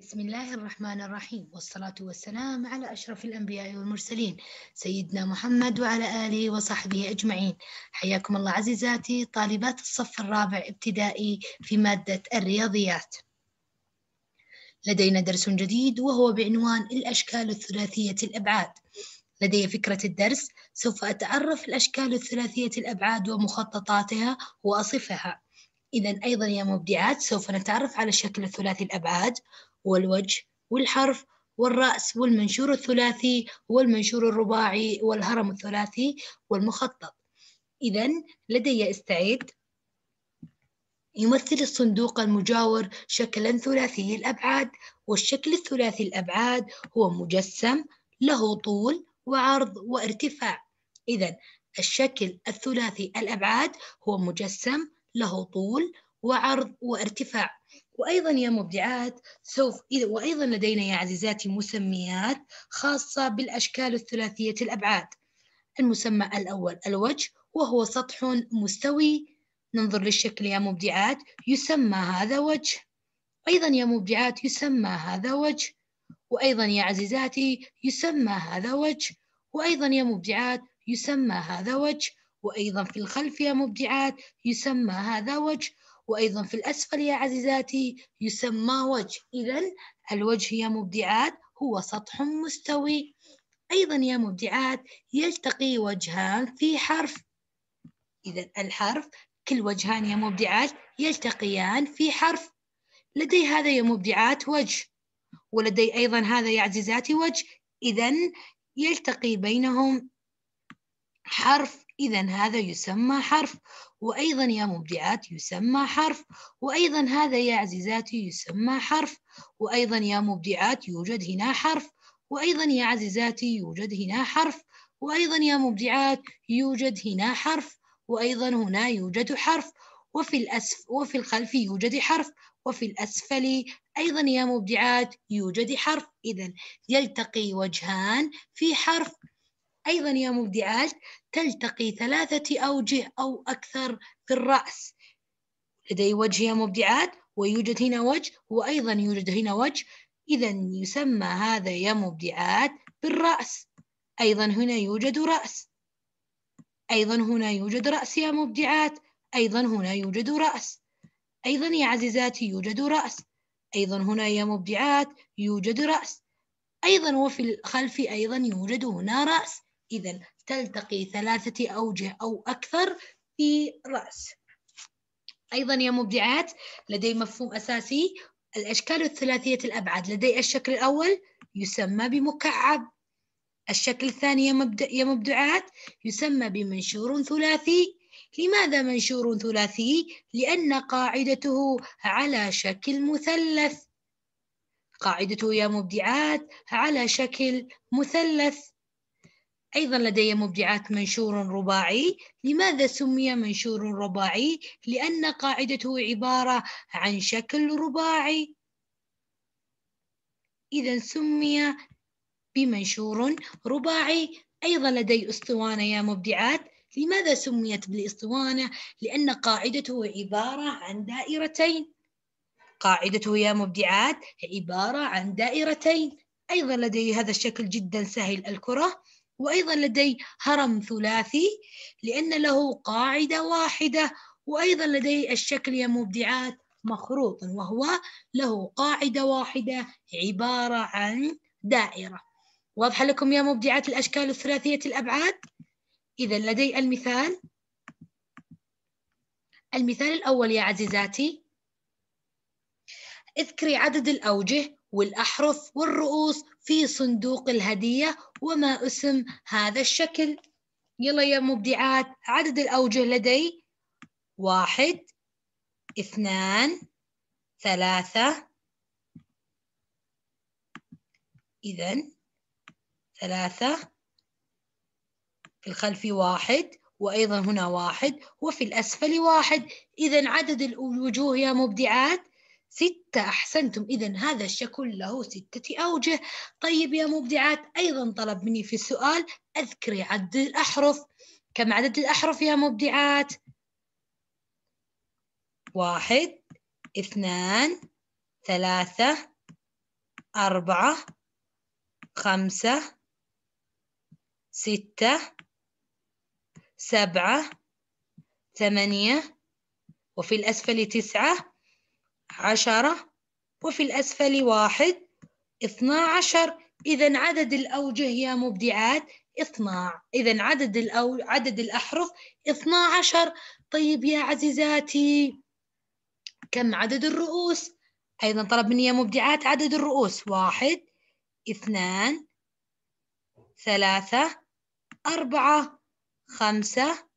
بسم الله الرحمن الرحيم والصلاة والسلام على أشرف الأنبياء والمرسلين سيدنا محمد وعلى آله وصحبه أجمعين حياكم الله عزيزاتي طالبات الصف الرابع ابتدائي في مادة الرياضيات لدينا درس جديد وهو بعنوان الأشكال الثلاثية الأبعاد لدي فكرة الدرس سوف أتعرف الأشكال الثلاثية الأبعاد ومخططاتها وأصفها إذا أيضا يا مبدعات سوف نتعرف على الشكل الثلاثي الأبعاد والوجه والحرف والرأس والمنشور الثلاثي والمنشور الرباعي والهرم الثلاثي والمخطط إذا لدي استعيد يمثل الصندوق المجاور شكلا ثلاثي الأبعاد والشكل الثلاثي الأبعاد هو مجسم له طول وعرض وارتفاع إذا الشكل الثلاثي الأبعاد هو مجسم له طول وعرض وارتفاع وأيضا يا مبدعات سوف وأيضا لدينا يا عزيزاتي مسميات خاصة بالأشكال الثلاثية الأبعاد المسمى الأول الوجه وهو سطح مستوي ننظر للشكل يا مبدعات يسمى هذا وجه أيضا يا مبدعات يسمى هذا وجه وأيضا يا عزيزاتي يسمى هذا وجه وأيضا يا مبدعات يسمى هذا وجه وأيضا في الخلف يا مبدعات يسمى هذا وجه وأيضا في الأسفل يا عزيزاتي يسمى وجه إذا الوجه يا مبدعات هو سطح مستوي أيضا يا مبدعات يلتقي وجهان في حرف إذا الحرف كل وجهان يا مبدعات يلتقيان في حرف لدي هذا يا مبدعات وجه ولدي أيضا هذا يا عزيزاتي وجه إذا يلتقي بينهم حرف إذا هذا يسمى حرف وأيضا يا مبدعات يسمى حرف وأيضا هذا يا عزيزاتي يسمى حرف وأيضا يا مبدعات يوجد هنا حرف وأيضا يا عزيزاتي يوجد هنا حرف وأيضا يا مبدعات يوجد هنا حرف وأيضا هنا يوجد حرف وفي الأسف وفي الخلف يوجد حرف وفي الأسفل أيضا يا مبدعات يوجد حرف إذا يلتقي وجهان في حرف أيضا يا مبدعات تلتقي ثلاثة أوجه أو أكثر في الرأس لدي وجه يا مبدعات ويوجد هنا وجه وأيضا يوجد هنا وجه إذا يسمى هذا يا مبدعات بالرأس أيضا هنا يوجد رأس أيضا هنا يوجد رأس يا مبدعات أيضا هنا يوجد رأس أيضا يا عزيزاتي يوجد رأس أيضا هنا يا مبدعات يوجد رأس أيضا وفي الخلف أيضا يوجد هنا رأس إذا تلتقي ثلاثة أوجه أو أكثر في رأس أيضا يا مبدعات لدي مفهوم أساسي الأشكال الثلاثية الأبعاد لدي الشكل الأول يسمى بمكعب الشكل الثاني يا مبدعات يسمى بمنشور ثلاثي لماذا منشور ثلاثي؟ لأن قاعدته على شكل مثلث قاعدته يا مبدعات على شكل مثلث أيضا لدي مبدعات منشور رباعي لماذا سمي منشور رباعي؟ لأن قاعدته عبارة عن شكل رباعي إذا سمي بمنشور رباعي أيضا لدي أسطوانة يا مبدعات لماذا سميت بالإسطوانة؟ لأن قاعدته عبارة عن دائرتين قاعدته يا مبدعات عبارة عن دائرتين أيضا لدي هذا الشكل جدا سهل الكرة وأيضا لدي هرم ثلاثي لأن له قاعدة واحدة وأيضا لدي الشكل يا مبدعات مخروط وهو له قاعدة واحدة عبارة عن دائرة واضح لكم يا مبدعات الأشكال الثلاثية الأبعاد؟ إذا لدي المثال المثال الأول يا عزيزاتي اذكري عدد الأوجه والأحرف والرؤوس في صندوق الهدية وما اسم هذا الشكل يلا يا مبدعات عدد الأوجه لدي واحد اثنان ثلاثة إذا ثلاثة في الخلف واحد وأيضا هنا واحد وفي الأسفل واحد إذا عدد الوجوه يا مبدعات ستة أحسنتم إذا هذا الشكل له ستة أوجه طيب يا مبدعات أيضا طلب مني في السؤال أذكري عدد الأحرف كم عدد الأحرف يا مبدعات واحد اثنان ثلاثة أربعة خمسة ستة سبعة ثمانية وفي الأسفل تسعة عشرة وفي الأسفل واحد اثنا عشر إذا عدد الأوجه يا مبدعات اثنا إذا عدد الأو... عدد الأحرف اثنا عشر طيب يا عزيزاتي كم عدد الرؤوس أيضا طلب مني يا مبدعات عدد الرؤوس واحد اثنان ثلاثة أربعة خمسة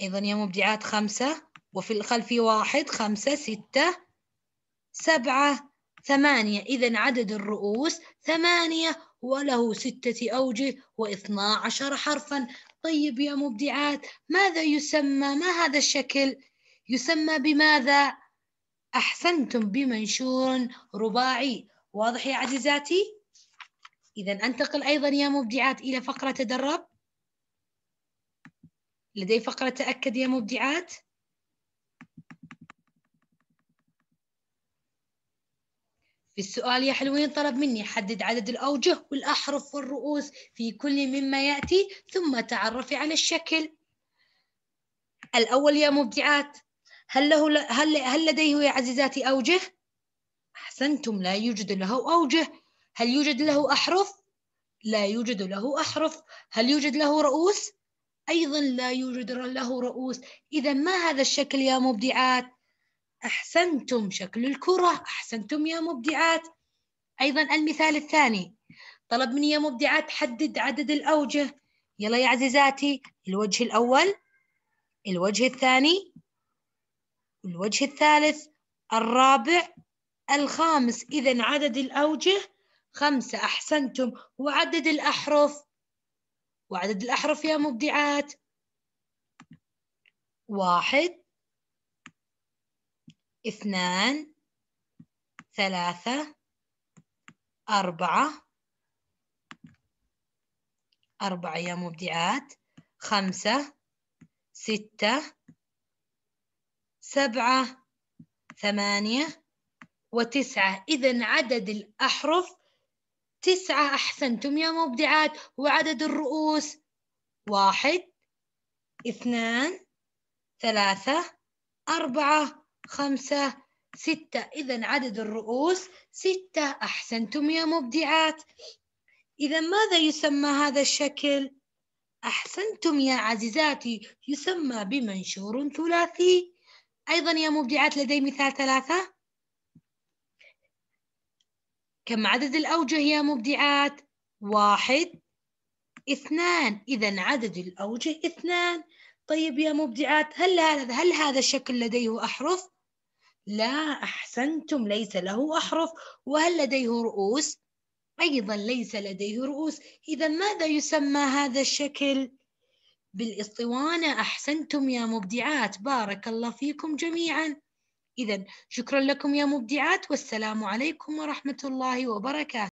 أيضا يا مبدعات خمسة وفي الخلف واحد خمسة ستة سبعة ثمانية إذا عدد الرؤوس ثمانية وله ستة أوجه واثنا عشر حرفا طيب يا مبدعات ماذا يسمى ما هذا الشكل يسمى بماذا أحسنتم بمنشور رباعي واضح يا عزيزاتي إذا أنتقل أيضا يا مبدعات إلى فقرة تدرب لدي فقرة تأكد يا مبدعات في السؤال يا حلوين طلب مني حدد عدد الأوجه والأحرف والرؤوس في كل مما يأتي ثم تعرفي على الشكل الأول يا مبدعات هل, له هل, هل لديه يا عزيزاتي أوجه؟ أحسنتم لا يوجد له أوجه هل يوجد له أحرف؟ لا يوجد له أحرف هل يوجد له رؤوس؟ أيضا لا يوجد له رؤوس إذا ما هذا الشكل يا مبدعات؟ أحسنتم شكل الكرة أحسنتم يا مبدعات أيضا المثال الثاني طلب مني يا مبدعات حدد عدد الأوجه يلا يا عزيزاتي الوجه الأول الوجه الثاني الوجه الثالث الرابع الخامس إذا عدد الأوجه خمسة أحسنتم وعدد الأحرف وعدد الأحرف يا مبدعات واحد اثنان ثلاثة أربعة أربعة يا مبدعات خمسة ستة سبعة ثمانية وتسعة إذا عدد الأحرف تسعة أحسنتم يا مبدعات وعدد الرؤوس واحد اثنان ثلاثة أربعة خمسة ستة إذا عدد الرؤوس ستة أحسنتم يا مبدعات إذا ماذا يسمى هذا الشكل؟ أحسنتم يا عزيزاتي يسمى بمنشور ثلاثي أيضا يا مبدعات لدي مثال ثلاثة كم عدد الأوجه يا مبدعات؟ واحد اثنان إذا عدد الأوجه اثنان طيب يا مبدعات هل هذا هل هذا الشكل لديه أحرف؟ لا أحسنتم ليس له أحرف وهل لديه رؤوس؟ أيضا ليس لديه رؤوس إذا ماذا يسمى هذا الشكل؟ بالإسطوانة أحسنتم يا مبدعات بارك الله فيكم جميعا إذا شكرا لكم يا مبدعات والسلام عليكم ورحمة الله وبركاته